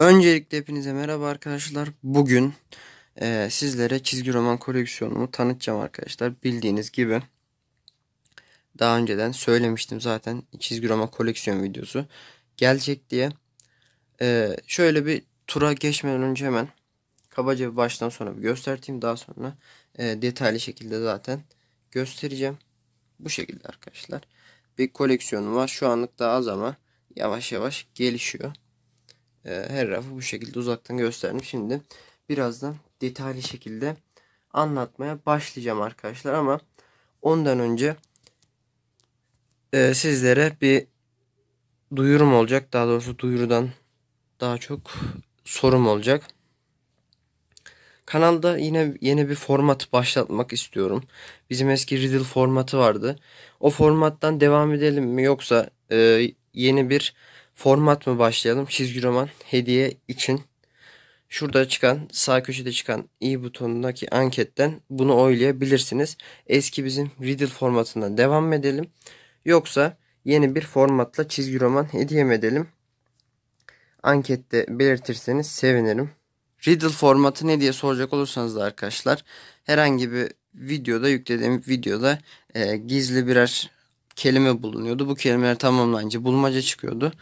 Öncelikle hepinize merhaba arkadaşlar. Bugün e, sizlere çizgi roman koleksiyonumu tanıtacağım arkadaşlar. Bildiğiniz gibi daha önceden söylemiştim zaten çizgi roman koleksiyon videosu gelecek diye. E, şöyle bir tura geçmeden önce hemen kabaca bir baştan sona bir göstereyim. Daha sonra e, detaylı şekilde zaten göstereceğim. Bu şekilde arkadaşlar. Bir koleksiyonum var. Şu anlık daha az ama yavaş yavaş gelişiyor. Ee, her rafı bu şekilde uzaktan gösterdim. Şimdi birazdan detaylı şekilde anlatmaya başlayacağım arkadaşlar ama ondan önce e, sizlere bir duyurum olacak. Daha doğrusu duyurudan daha çok sorum olacak. Kanalda yine yeni bir format başlatmak istiyorum. Bizim eski Riddle formatı vardı. O formattan devam edelim mi yoksa e, yeni bir Format mı başlayalım? Çizgi roman hediye için. Şurada çıkan sağ köşede çıkan i butonundaki anketten bunu oylayabilirsiniz. Eski bizim Riddle formatından devam edelim. Yoksa yeni bir formatla çizgi roman hediye edelim? Ankette belirtirseniz sevinirim. Riddle formatı ne diye soracak olursanız da arkadaşlar herhangi bir videoda yüklediğim videoda e, gizli birer kelime bulunuyordu. Bu kelimeler tamamlanınca bulmaca çıkıyordu.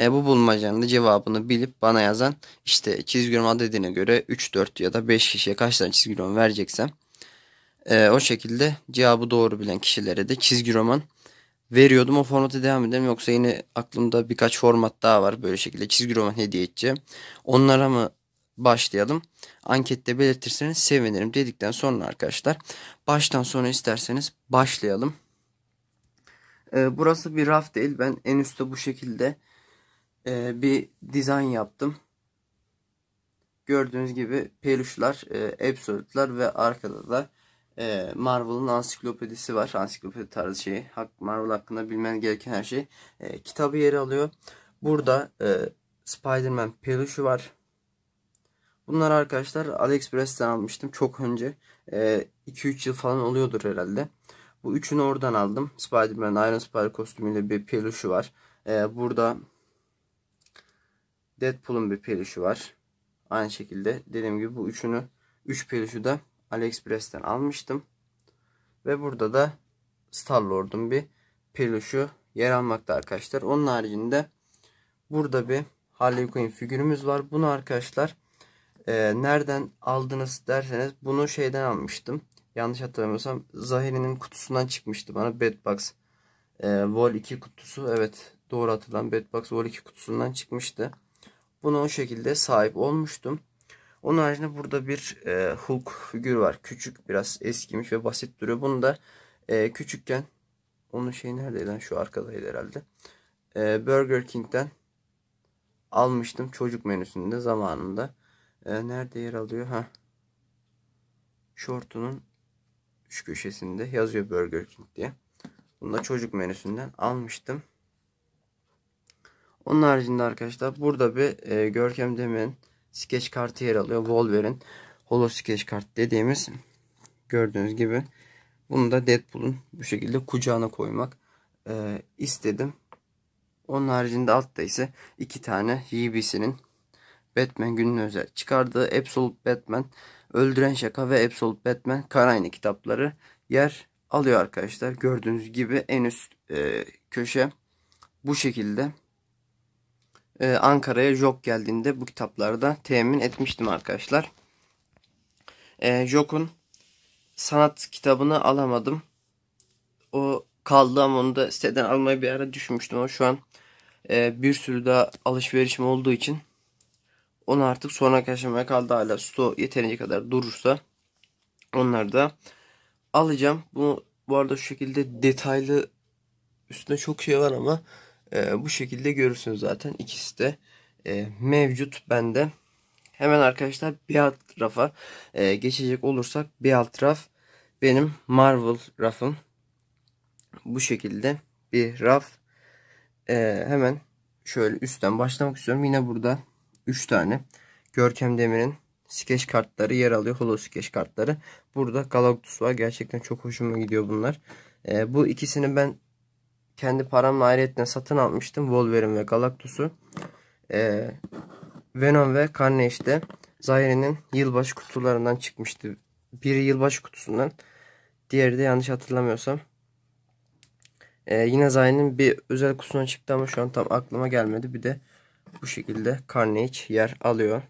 E, bu bulmacanın da cevabını bilip bana yazan işte çizgi roman dediğine göre 3, 4 ya da 5 kişiye kaç tane çizgi roman vereceksem e, o şekilde cevabı doğru bilen kişilere de çizgi roman veriyordum. O formatı devam edelim yoksa yine aklımda birkaç format daha var böyle şekilde çizgi roman hediye edeceğim. Onlara mı başlayalım? Ankette belirtirseniz sevinirim dedikten sonra arkadaşlar baştan sona isterseniz başlayalım. Ee, burası bir raf değil. Ben en üstte bu şekilde e, bir dizayn yaptım. Gördüğünüz gibi peluşlar, e, absurdlar ve arkada da e, Marvel'ın ansiklopedisi var. Ansiklopedi tarzı şey. Marvel hakkında bilmen gereken her şey. E, kitabı yeri alıyor. Burada e, Spider-Man peluşu var. Bunlar arkadaşlar AliExpress'ten almıştım çok önce. 2-3 e, yıl falan oluyordur herhalde. Bu üçünü oradan aldım. Spider-Man Iron Spider kostümüyle bir peluşu var. Ee, burada Deadpool'un bir peluşu var. Aynı şekilde dediğim gibi bu üçünü 3 üç peluşu da AliExpress'ten almıştım. Ve burada da Star-Lord'un bir peluşu yer almakta arkadaşlar. Onun haricinde burada bir Harley Quinn figürümüz var. Bunu arkadaşlar e, nereden aldınız derseniz bunu şeyden almıştım yanlış hatırlamıyorsam Zahiri'nin kutusundan çıkmıştı bana Bedbox. E, ee, Vol 2 kutusu evet doğru hatırlan Bedbox Vol 2 kutusundan çıkmıştı. Bunu o şekilde sahip olmuştum. Onun haricinde burada bir e, Hulk figür var. Küçük biraz eskimiş ve basit duruyor. Bunu da e, küçükken onun şeyi neredeydi lan şu arkadaydı herhalde. E, Burger King'den almıştım çocuk menüsünde zamanında. E, nerede yer alıyor? Ha. Şortunun şu köşesinde yazıyor Burger King diye. Bunu da çocuk menüsünden almıştım. Onun haricinde arkadaşlar burada bir e, Görkem Demir'in skeç kartı yer alıyor. Wolverine Holo skeç kart dediğimiz gördüğünüz gibi. Bunu da Deadpool'un bu şekilde kucağına koymak e, istedim. Onun haricinde altta ise iki tane YBC'nin Batman günün özel çıkardığı Absolute Batman, Öldüren Şaka ve Absolute Batman Karayne kitapları yer alıyor arkadaşlar. Gördüğünüz gibi en üst e, köşe bu şekilde. E, Ankara'ya Jok geldiğinde bu kitaplarda temin etmiştim arkadaşlar. E, Jok'un sanat kitabını alamadım. O kaldı ama onu da siteden almayı bir ara düşmüştüm ama şu an e, bir sürü daha alışverişim olduğu için onu artık sonraki aşamaya kaldı hala sto yeterince kadar durursa onları da alacağım. Bunu bu arada şu şekilde detaylı üstünde çok şey var ama e, bu şekilde görürsünüz zaten ikisi de e, mevcut bende. Hemen arkadaşlar bir alt rafa e, geçecek olursak bir alt raf benim Marvel rafım. Bu şekilde bir raf. E, hemen şöyle üstten başlamak istiyorum. Yine burada 3 tane Görkem Demir'in skeç kartları yer alıyor. Holo skeç kartları. Burada Galactus var. Gerçekten çok hoşuma gidiyor bunlar. E, bu ikisini ben kendi paramla ayrıyetten satın almıştım. Wolverine ve Galactus'u. E, Venom ve Carnage'de Zaire'nin yılbaşı kutularından çıkmıştı. Biri yılbaşı kutusundan. Diğeri de yanlış hatırlamıyorsam. E, yine Zaire'nin bir özel kutusundan çıktı ama şu an tam aklıma gelmedi. Bir de bu şekilde Carnage yer alıyor.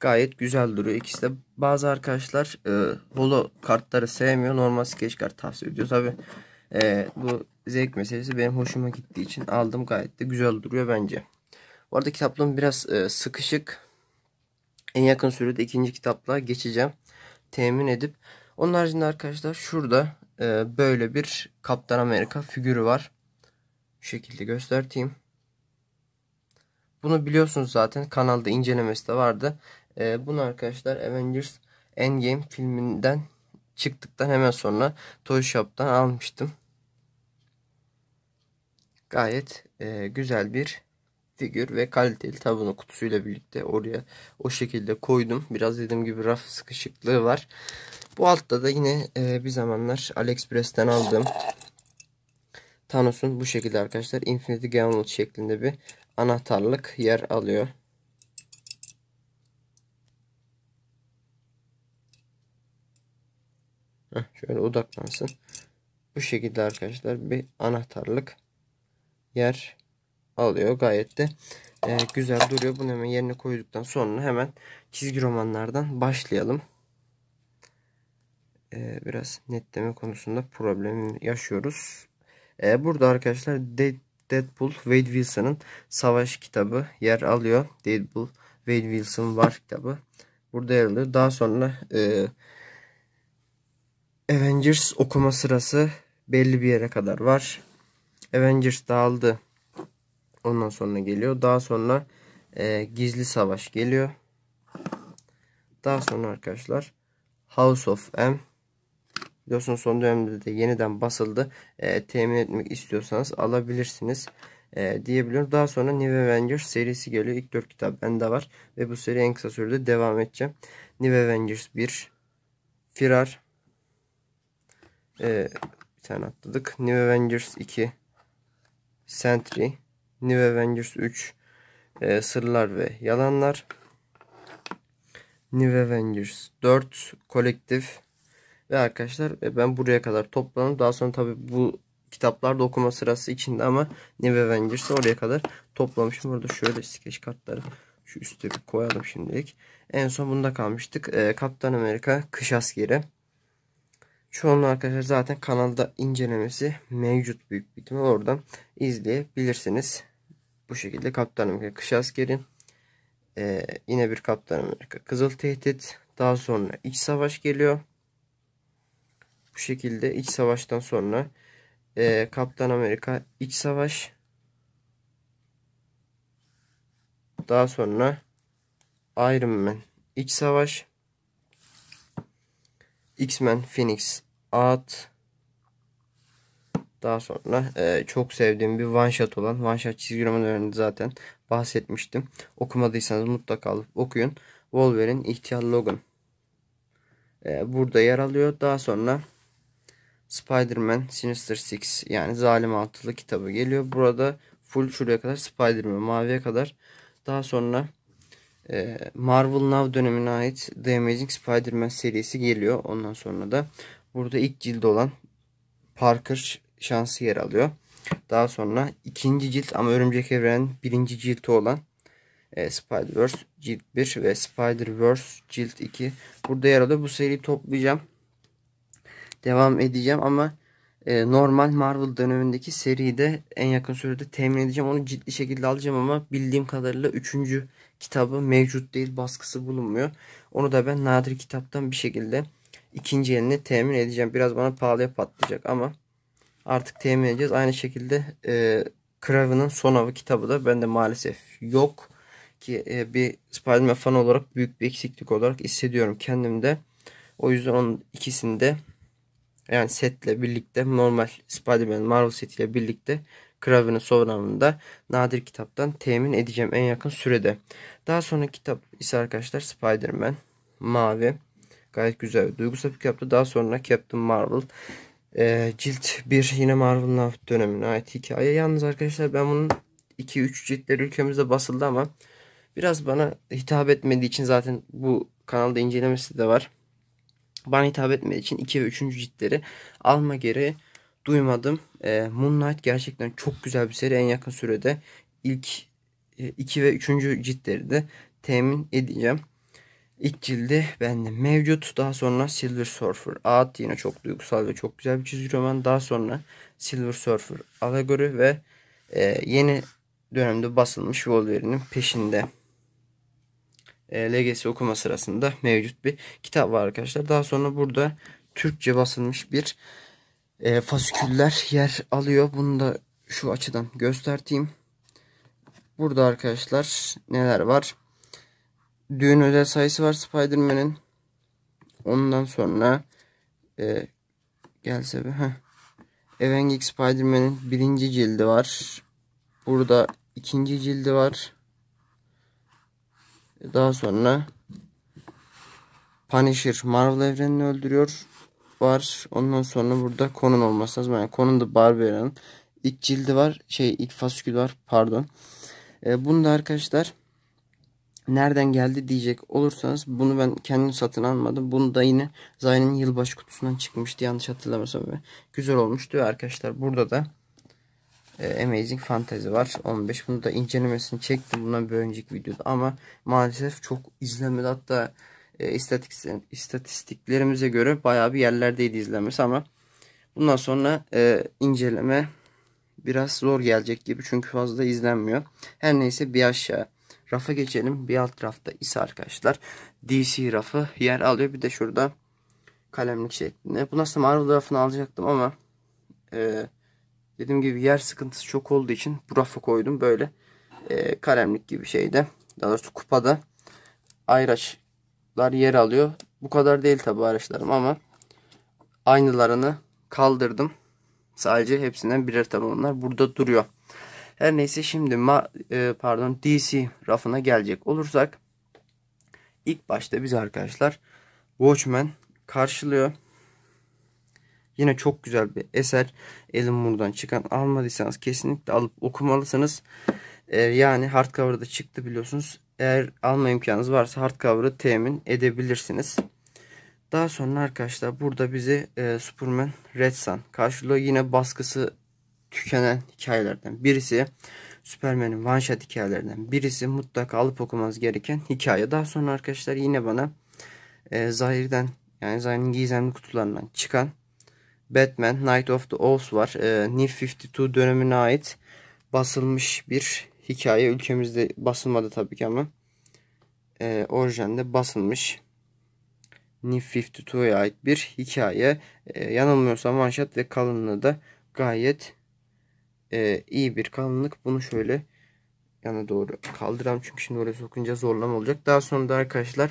Gayet güzel duruyor. İkisi de bazı arkadaşlar e, holo kartları sevmiyor. Normal skeç kart tavsiye ediyor. Tabi e, bu zevk meselesi benim hoşuma gittiği için aldım. Gayet de güzel duruyor bence. Bu arada kitaplığım biraz e, sıkışık. En yakın sürede ikinci kitapla geçeceğim. Temin edip. Onun haricinde arkadaşlar şurada e, böyle bir Kaptan Amerika figürü var. Şu şekilde göstereyim. Bunu biliyorsunuz zaten kanalda incelemesi de vardı. E, bunu arkadaşlar Avengers Endgame filminden çıktıktan hemen sonra Toy Shop'tan almıştım. Gayet e, güzel bir figür ve kaliteli tabunu kutusuyla birlikte oraya o şekilde koydum. Biraz dediğim gibi raf sıkışıklığı var. Bu altta da yine e, bir zamanlar AliExpress'ten aldığım Thanos'un bu şekilde arkadaşlar Infinity Gauntlet şeklinde bir anahtarlık yer alıyor. Heh, şöyle odaklansın. Bu şekilde arkadaşlar bir anahtarlık yer alıyor. Gayet de e, güzel duruyor. Bunu hemen yerine koyduktan sonra hemen çizgi romanlardan başlayalım. E, biraz netleme konusunda problem yaşıyoruz. E, burada arkadaşlar de, Deadpool Wade Wilson'ın Savaş kitabı yer alıyor. Deadpool Wade Wilson var kitabı. Burada yer alıyor. Daha sonra e, Avengers okuma sırası belli bir yere kadar var. Avengers dağıldı. Ondan sonra geliyor. Daha sonra e, Gizli Savaş geliyor. Daha sonra arkadaşlar House of M Biliyorsunuz son dönemde de yeniden basıldı. E, temin etmek istiyorsanız alabilirsiniz e, diyebiliyorum. Daha sonra New Avengers serisi geliyor. İlk 4 kitap bende var. Ve bu seri en kısa sürede devam edeceğim. New Avengers 1, Firar, e, bir tane atladık. New Avengers 2, Sentry, New Avengers 3, e, Sırlar ve Yalanlar, New Avengers 4, Kolektif, ve arkadaşlar e, ben buraya kadar topladım. Daha sonra tabi bu kitaplarda okuma sırası içinde ama New Avengers'ı oraya kadar toplamışım. Burada şöyle skeç kartları şu üstte bir koyalım şimdilik. En son bunda kalmıştık. E, Kaptan Amerika Kış Askeri. Çoğunluğu arkadaşlar zaten kanalda incelemesi mevcut büyük bir ihtimal. Oradan izleyebilirsiniz. Bu şekilde Kaptan Amerika Kış Askeri. E, yine bir Kaptan Amerika Kızıl Tehdit. Daha sonra iç Savaş geliyor. Bu şekilde iç savaştan sonra e, Kaptan Amerika iç savaş daha sonra Iron Man iç savaş X-Men Phoenix At daha sonra e, çok sevdiğim bir one shot olan one shot çizgi romanlarını zaten bahsetmiştim. Okumadıysanız mutlaka alıp okuyun. Wolverine İhtiyar Logan e, burada yer alıyor. Daha sonra Spider-Man Sinister Six yani Zalim Altılı kitabı geliyor. Burada full şuraya kadar Spider-Man maviye kadar. Daha sonra e, Marvel Now dönemine ait The Amazing Spider-Man serisi geliyor. Ondan sonra da burada ilk cilde olan Parker şansı yer alıyor. Daha sonra ikinci cilt ama Örümcek Evren'in birinci cilti olan e, Spider-Verse cilt 1 ve Spider-Verse cilt 2 burada yer alıyor. Bu seriyi toplayacağım devam edeceğim ama e, normal Marvel dönemindeki seriyi de en yakın sürede temin edeceğim. Onu ciddi şekilde alacağım ama bildiğim kadarıyla 3. kitabı mevcut değil baskısı bulunmuyor. Onu da ben nadir kitaptan bir şekilde ikinci eline temin edeceğim. Biraz bana pahalıya patlayacak ama artık temin edeceğiz. Aynı şekilde e, Kraven'ın son avı kitabı da bende maalesef yok. Ki e, bir Spider-Man fanı olarak büyük bir eksiklik olarak hissediyorum kendimde. O yüzden onun ikisini de yani setle birlikte normal Spider-Man Marvel setiyle birlikte Kraven'in soveranında nadir kitaptan temin edeceğim en yakın sürede. Daha sonra kitap ise arkadaşlar Spider-Man mavi gayet güzel bir duygusal bir kitaptı. Daha sonra Captain Marvel e, cilt 1 yine Marvel'ın dönemine ait hikaye. Yalnız arkadaşlar ben bunun 2-3 ciltleri ülkemizde basıldı ama biraz bana hitap etmediği için zaten bu kanalda incelemesi de var bana hitap etmediği için 2 ve 3. ciltleri alma gereği duymadım. E, Moon Knight gerçekten çok güzel bir seri. En yakın sürede ilk 2 e, ve 3. ciltleri de temin edeceğim. İlk cildi bende mevcut. Daha sonra Silver Surfer Ağat yine çok duygusal ve çok güzel bir çizgi roman. Daha sonra Silver Surfer Allegory ve e, yeni dönemde basılmış Wolverine'in peşinde. E, LGS okuma sırasında mevcut bir kitap var arkadaşlar. Daha sonra burada Türkçe basılmış bir e, fasiküller yer alıyor. Bunu da şu açıdan gösterteyim. Burada arkadaşlar neler var? Düğün özel sayısı var Spiderman'in. Ondan sonra e, gelse bir heh. Avenging Spider-Man'in birinci cildi var. Burada ikinci cildi var. Daha sonra Punisher Marvel evrenini öldürüyor. Var. Ondan sonra burada Conan olması lazım. Yani Conan da Barbarian. ilk cildi var. Şey ilk fasikül var. Pardon. E, bunu da arkadaşlar nereden geldi diyecek olursanız bunu ben kendim satın almadım. Bunu da yine Zayn'in yılbaşı kutusundan çıkmıştı yanlış hatırlamıyorsam. Güzel olmuştu arkadaşlar. Burada da e, Amazing Fantasy var 15 bunu da incelemesini çektim bundan bir önceki videoda ama maalesef çok izlenmedi hatta e, istatistik, istatistiklerimize göre bayağı bir yerlerdeydi izlenmesi. ama bundan sonra e, inceleme biraz zor gelecek gibi çünkü fazla izlenmiyor her neyse bir aşağı rafa geçelim bir alt rafta ise arkadaşlar DC rafı yer alıyor bir de şurada kalemlik şeklinde. Bu aslında Marvel rafını alacaktım ama e, Dediğim gibi yer sıkıntısı çok olduğu için bu rafa koydum böyle e, kalemlik gibi şeyde. Daha doğrusu kupada ayraçlar yer alıyor. Bu kadar değil tabi araçlarım ama aynılarını kaldırdım. Sadece hepsinden birer tane onlar burada duruyor. Her neyse şimdi ma e, pardon DC rafına gelecek olursak ilk başta biz arkadaşlar Watchmen karşılıyor. Yine çok güzel bir eser. Elin buradan çıkan almadıysanız kesinlikle alıp okumalısınız. Ee, yani da çıktı biliyorsunuz. Eğer alma imkanınız varsa hardcover'ı temin edebilirsiniz. Daha sonra arkadaşlar burada bizi e, Superman Red Sun karşılığı Yine baskısı tükenen hikayelerden birisi. Superman'in one shot hikayelerinden birisi. Mutlaka alıp okumanız gereken hikaye. Daha sonra arkadaşlar yine bana e, Zahir'den yani Zahir'in gizemli kutularından çıkan Batman, Night of the Owls var. E, New 52 dönemine ait basılmış bir hikaye. Ülkemizde basılmadı tabii ki ama e, orijinde basılmış. New 52'ye ait bir hikaye. E, yanılmıyorsam manşet ve kalınlığı da gayet e, iyi bir kalınlık. Bunu şöyle yana doğru kaldıram çünkü şimdi oraya sokunca zorlama olacak. Daha sonra da arkadaşlar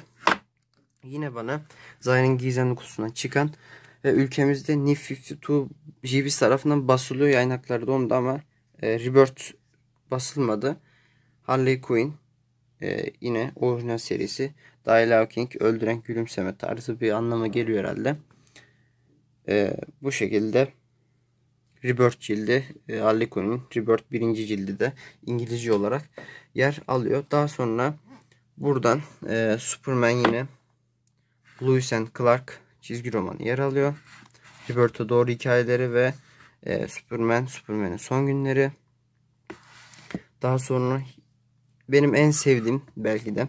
yine bana Zayn'in gizemli kutusundan çıkan ve ülkemizde NIF 52 GB tarafından basılıyor yayın hakları da onda ama e, Rebirth basılmadı. Harley Quinn e, yine orijinal serisi. Dial King öldüren gülümseme tarzı bir anlama geliyor herhalde. E, bu şekilde Rebirth cildi e, Harley Quinn'in Rebirth birinci cildi de İngilizce olarak yer alıyor. Daha sonra buradan e, Superman yine Lewis and Clark çizgi romanı yer alıyor. Roberto Doğru hikayeleri ve e, Superman, Superman'in son günleri. Daha sonra benim en sevdiğim belki de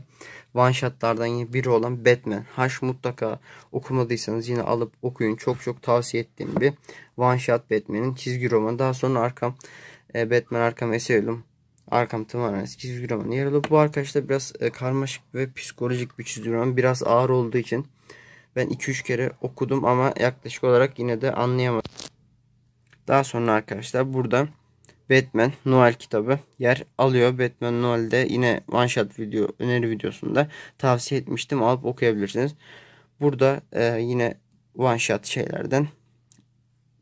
one shotlardan biri olan Batman. Haş mutlaka okumadıysanız yine alıp okuyun. Çok çok tavsiye ettiğim bir one shot Batman'in çizgi romanı. Daha sonra Arkam e, Batman Arkam Asylum Arkam tamamen çizgi romanı yer alıyor. bu arkadaşlar biraz e, karmaşık ve psikolojik bir çizgi roman. Biraz ağır olduğu için ben 2-3 kere okudum ama yaklaşık olarak yine de anlayamadım. Daha sonra arkadaşlar burada Batman Noel kitabı yer alıyor. Batman Noel'de yine one shot video öneri videosunda tavsiye etmiştim. Alıp okuyabilirsiniz. Burada e, yine one shot şeylerden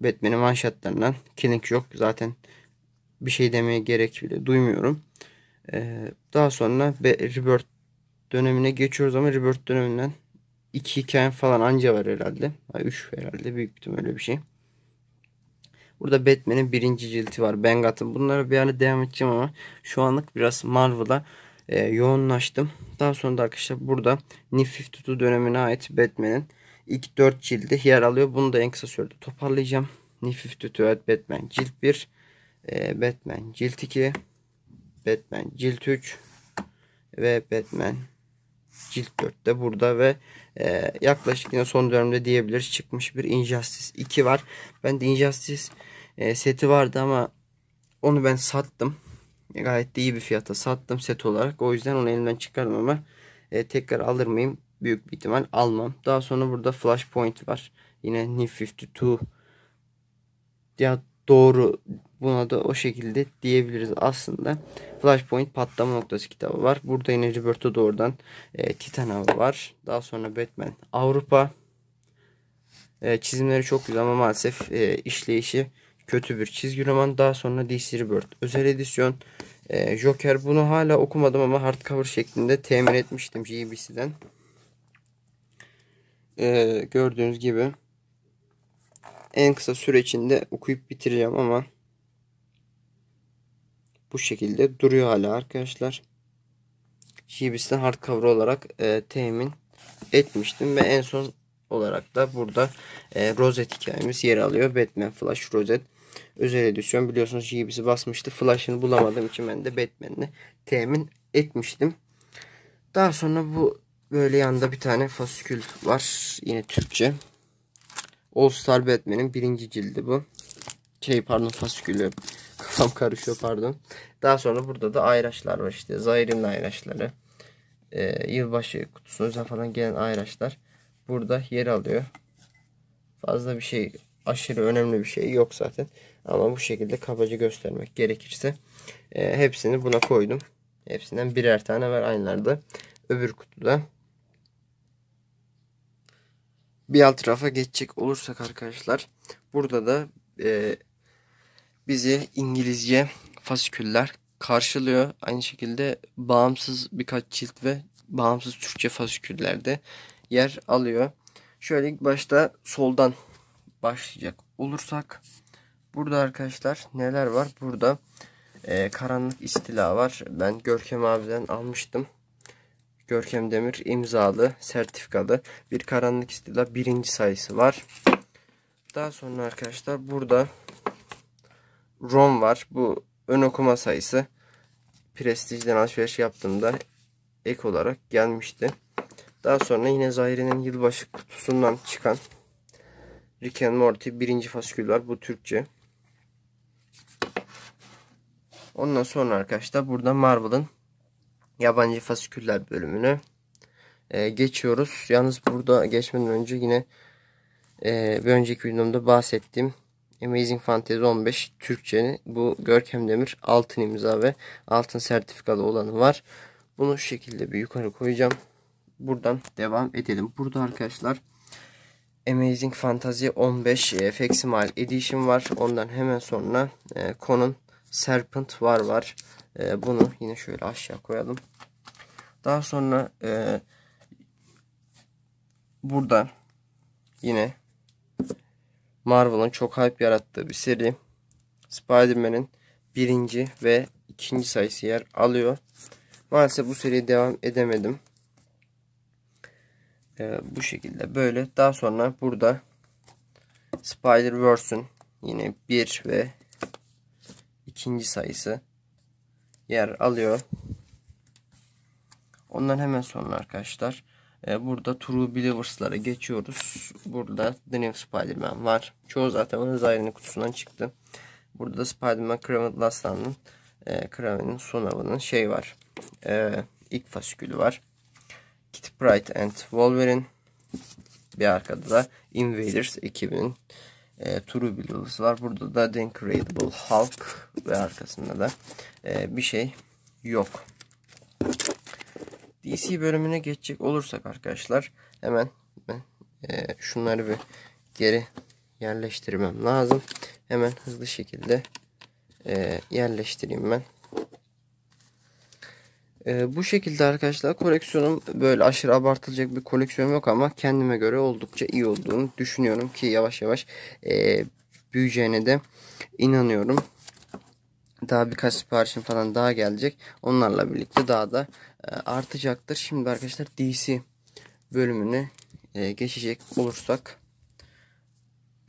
Batman'in one shotlarından Killing yok. Zaten bir şey demeye gerek bile duymuyorum. E, daha sonra Rebirth dönemine geçiyoruz ama Rebirth döneminden 2 iken falan anca var herhalde. 3 herhalde büyük bütün öyle bir şey. Burada Batman'in birinci cilti var. Ben Gotham. Bunlara bir ara devam edeceğim ama şu anlık biraz Marvel'a e, yoğunlaştım. Daha sonra da arkadaşlar burada New 52 dönemine ait Batman'in ilk 4 cildi yer alıyor. Bunu da en kısa sürede toparlayacağım. New 52 evet Batman cilt 1, e, Batman cilt 2, Batman cilt 3 ve Batman cilt 4'te burada ve e, yaklaşık yine son dönemde diyebiliriz çıkmış bir Injustice 2 var. Ben de Injustice e, seti vardı ama onu ben sattım. Gayet iyi bir fiyata sattım set olarak. O yüzden onu elimden çıkardım ama e, tekrar alır mıyım? Büyük bir ihtimal almam. Daha sonra burada Flashpoint var. Yine New 52 ya doğru Buna da o şekilde diyebiliriz aslında. Flashpoint patlama noktası kitabı var. Burada yine Roberto doğrudan e, Titan Avı var. Daha sonra Batman Avrupa. E, çizimleri çok güzel ama maalesef e, işleyişi kötü bir çizgi roman. Daha sonra DC Rebirth özel edisyon. E, Joker bunu hala okumadım ama hardcover şeklinde temin etmiştim GBC'den. E, gördüğünüz gibi en kısa süre içinde okuyup bitireceğim ama bu şekilde duruyor hala arkadaşlar. Jeebus'ten hardcover olarak e, temin etmiştim ve en son olarak da burada e, rozet hikayemiz yer alıyor. Batman Flash rozet özel edisyon biliyorsunuz Jeebus'u basmıştı. Flash'ını bulamadığım için ben de Batman'ini temin etmiştim. Daha sonra bu böyle yanda bir tane fasikül var. Yine Türkçe. All Star Batman'in birinci cildi bu. Şey pardon fasikülü Tam karışıyor pardon. Daha sonra burada da ayraçlar var işte. Zairin ayraçları. E, yılbaşı kutusundan falan gelen ayraçlar. Burada yer alıyor. Fazla bir şey aşırı önemli bir şey yok zaten. Ama bu şekilde kabaca göstermek gerekirse e, hepsini buna koydum. Hepsinden birer tane var aynılarda. Öbür kutuda. Bir alt rafa geçecek olursak arkadaşlar. Burada da e, bizi İngilizce fasiküller karşılıyor. Aynı şekilde bağımsız birkaç cilt ve bağımsız Türkçe fasiküllerde yer alıyor. Şöyle ilk başta soldan başlayacak olursak burada arkadaşlar neler var? Burada e, karanlık istila var. Ben Görkem abiden almıştım. Görkem Demir imzalı, sertifikalı bir karanlık istila birinci sayısı var. Daha sonra arkadaşlar burada ROM var. Bu ön okuma sayısı prestijden alışveriş yaptığımda ek olarak gelmişti. Daha sonra yine Zahire'nin yılbaşı kutusundan çıkan Rick and Morty birinci faskül var. Bu Türkçe. Ondan sonra arkadaşlar burada Marvel'ın yabancı fasiküller bölümünü e, geçiyoruz. Yalnız burada geçmeden önce yine e, bir önceki videomda bahsettiğim Amazing Fantasy 15 Türkçe'nin bu Görkem Demir altın imza ve altın sertifikalı olanı var. Bunu şu şekilde bir yukarı koyacağım. Buradan devam edelim. Burada arkadaşlar Amazing Fantasy 15 e, Maximal Edition var. Ondan hemen sonra e, Con'un Serpent var var. E, bunu yine şöyle aşağı koyalım. Daha sonra e, burada yine Marvel'ın çok hype yarattığı bir seri. Spider-Man'in birinci ve ikinci sayısı yer alıyor. Maalesef bu seriye devam edemedim. Ee, bu şekilde böyle. Daha sonra burada Spider-Verse'ün yine bir ve ikinci sayısı yer alıyor. Ondan hemen sonra arkadaşlar e, burada True Believers'lara geçiyoruz. Burada The New Spider-Man var. Çoğu zaten onun Zyra'nın kutusundan çıktı. Burada da Spider-Man Craven Last'ın e, son avının şey var. E, ilk fasikülü var. Kit Pride and Wolverine. Bir arkada da Invaders ekibinin e, True Believers var. Burada da The Incredible Hulk ve arkasında da e, bir şey yok. DC bölümüne geçecek olursak arkadaşlar hemen ben e, şunları bir geri yerleştirmem lazım. Hemen hızlı şekilde e, yerleştireyim ben. E, bu şekilde arkadaşlar koleksiyonum böyle aşırı abartılacak bir koleksiyon yok ama kendime göre oldukça iyi olduğunu düşünüyorum ki yavaş yavaş e, büyüyeceğine de inanıyorum. Daha birkaç siparişim falan daha gelecek. Onlarla birlikte daha da e, artacaktır. Şimdi arkadaşlar DC bölümüne e, geçecek olursak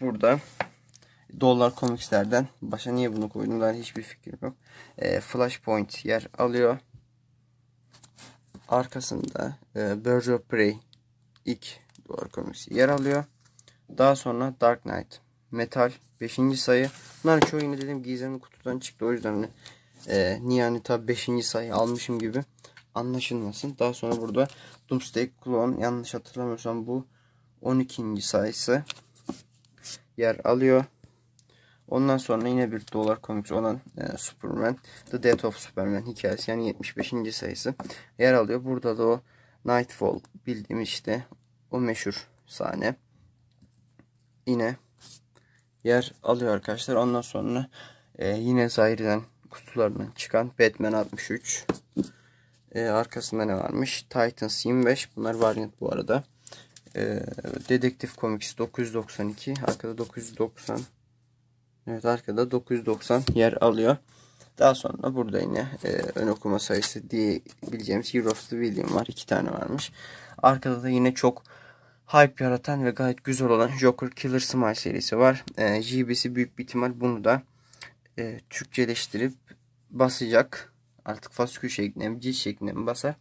burada Dolar Comics'lerden başa niye bunu koydum ben hiçbir fikrim yok. E, Flashpoint yer alıyor. Arkasında e, Birds of Prey ilk Dolar Comics'i yer alıyor. Daha sonra Dark Knight, Metal 5. sayı. Bunlar çoğu yine dedim gizemli kutudan çıktı o yüzden e, niye hani tabi 5. sayı almışım gibi anlaşılmasın. Daha sonra burada Doomsday Clone yanlış hatırlamıyorsam bu 12. sayısı yer alıyor. Ondan sonra yine bir dolar komiks olan e, Superman, The Death of Superman hikayesi yani 75. sayısı yer alıyor. Burada da o Nightfall bildiğimiz işte o meşhur sahne yine yer alıyor arkadaşlar. Ondan sonra e, yine zahirden kutularından çıkan Batman 63 e, arkasında ne varmış? Titans 25. Bunlar variant bu arada. E, Dedektif Comics 992. Arkada 990. Evet arkada 990 yer alıyor. Daha sonra burada yine e, ön okuma sayısı diyebileceğimiz Hero of the William var. iki tane varmış. Arkada da yine çok hype yaratan ve gayet güzel olan Joker Killer Smile serisi var. E, ee, JBC büyük bir ihtimal bunu da e, Türkçeleştirip basacak. Artık fasikül şekline mi cilt şekline mi basar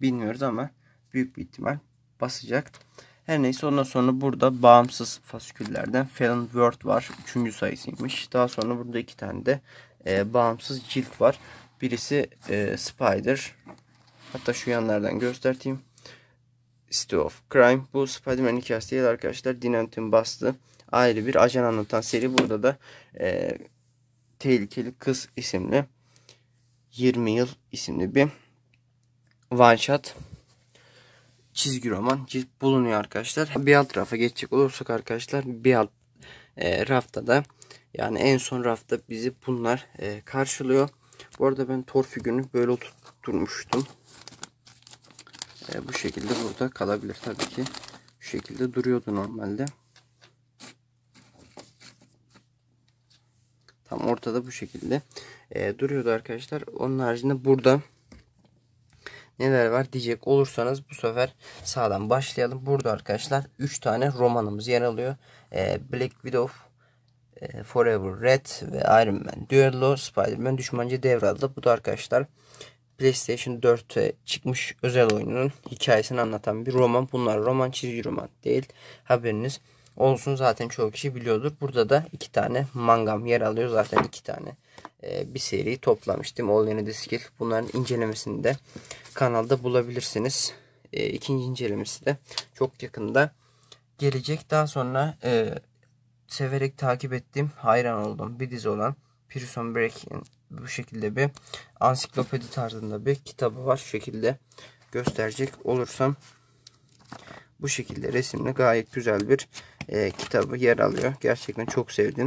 bilmiyoruz ama büyük bir ihtimal basacak. Her neyse ondan sonra burada bağımsız fasiküllerden Fallon Word var. Üçüncü sayısıymış. Daha sonra burada iki tane de e, bağımsız cilt var. Birisi e, Spider. Hatta şu yanlardan göstereyim. City of Crime. Bu Spider-Man hikayesi değil arkadaşlar. Dinamitin bastı. Ayrı bir ajan anlatan seri. Burada da e, Tehlikeli Kız isimli 20 Yıl isimli bir one shot çizgi roman bulunuyor arkadaşlar. Bir alt rafa geçecek olursak arkadaşlar bir alt e, rafta da yani en son rafta bizi bunlar e, karşılıyor. Bu arada ben tor figürünü böyle oturtmuştum. E, bu şekilde burada kalabilir tabii ki. Bu şekilde duruyordu normalde. Tam ortada bu şekilde e, duruyordu arkadaşlar. Onun haricinde burada neler var diyecek olursanız bu sefer sağdan başlayalım. Burada arkadaşlar 3 tane romanımız yer alıyor. E, Black Widow, e, Forever Red ve Iron Man Duello, Spider-Man Düşmancı Devraldı. Bu da arkadaşlar PlayStation 4'e çıkmış özel oyunun hikayesini anlatan bir roman. Bunlar roman çizgi roman değil haberiniz olsun zaten çoğu kişi biliyordur. Burada da iki tane mangam yer alıyor zaten iki tane e, bir seri toplamıştım. All in Skill. Bunların incelemesini de kanalda bulabilirsiniz. E, ikinci incelemesi de çok yakında gelecek. Daha sonra e, severek takip ettiğim, hayran olduğum bir dizi olan Prison Break bu şekilde bir ansiklopedi tarzında bir kitabı var. Şu şekilde gösterecek olursam bu şekilde resimli gayet güzel bir e, kitabı yer alıyor. Gerçekten çok sevdim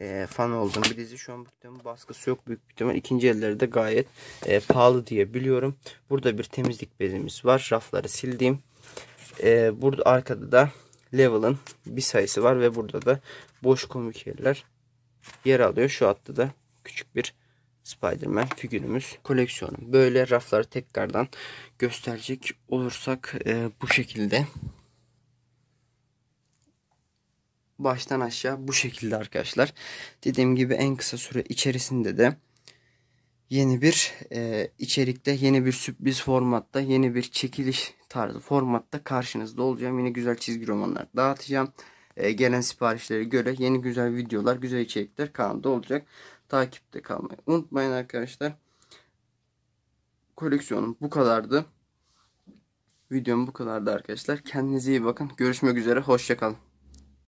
e, fan oldum. bir dizi. Şu an muhtemelen baskısı yok büyük bir ihtimal. ikinci elleri de gayet e, pahalı diye biliyorum. Burada bir temizlik bezimiz var. Rafları sildiğim. E, burada arkada da Level'ın bir sayısı var ve burada da boş komik yerler yer alıyor. Şu altta da küçük bir Spiderman figürümüz koleksiyonum. Böyle rafları tekrardan gösterecek olursak e, bu şekilde baştan aşağı bu şekilde arkadaşlar. Dediğim gibi en kısa süre içerisinde de yeni bir e, içerikte, yeni bir sürpriz formatta, yeni bir çekiliş tarzı formatta karşınızda olacağım. Yine güzel çizgi romanlar dağıtacağım. E, gelen siparişlere göre yeni güzel videolar, güzel içerikler kanalda olacak. Takipte kalmayı unutmayın arkadaşlar. Koleksiyonum bu kadardı. Videom bu kadardı arkadaşlar. Kendinize iyi bakın. Görüşmek üzere. Hoşçakalın.